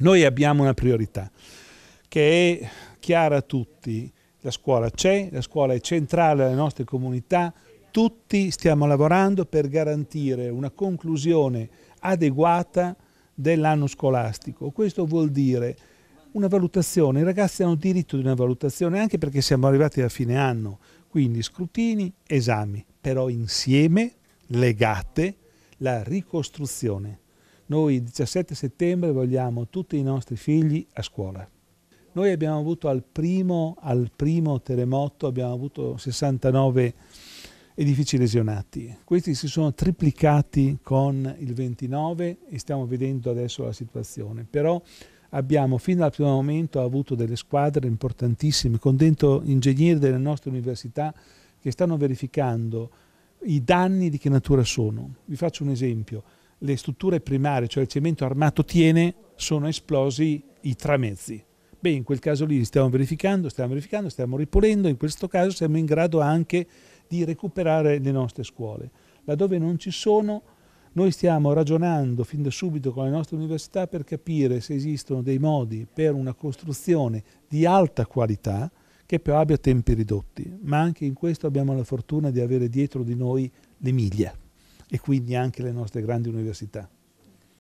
Noi abbiamo una priorità che è chiara a tutti, la scuola c'è, la scuola è centrale alle nostre comunità, tutti stiamo lavorando per garantire una conclusione adeguata dell'anno scolastico. Questo vuol dire una valutazione, i ragazzi hanno diritto di una valutazione anche perché siamo arrivati a fine anno, quindi scrutini, esami, però insieme legate la ricostruzione. Noi il 17 settembre vogliamo tutti i nostri figli a scuola. Noi abbiamo avuto al primo, al primo terremoto, abbiamo avuto 69 edifici lesionati. Questi si sono triplicati con il 29 e stiamo vedendo adesso la situazione. Però abbiamo fino al primo momento avuto delle squadre importantissime con dentro ingegneri delle nostre università che stanno verificando i danni di che natura sono. Vi faccio un esempio le strutture primarie, cioè il cemento armato tiene, sono esplosi i tramezzi. Beh, in quel caso lì stiamo verificando, stiamo verificando, stiamo ripulendo, in questo caso siamo in grado anche di recuperare le nostre scuole. Laddove non ci sono, noi stiamo ragionando fin da subito con le nostre università per capire se esistono dei modi per una costruzione di alta qualità che però abbia tempi ridotti, ma anche in questo abbiamo la fortuna di avere dietro di noi l'Emilia e quindi anche le nostre grandi università.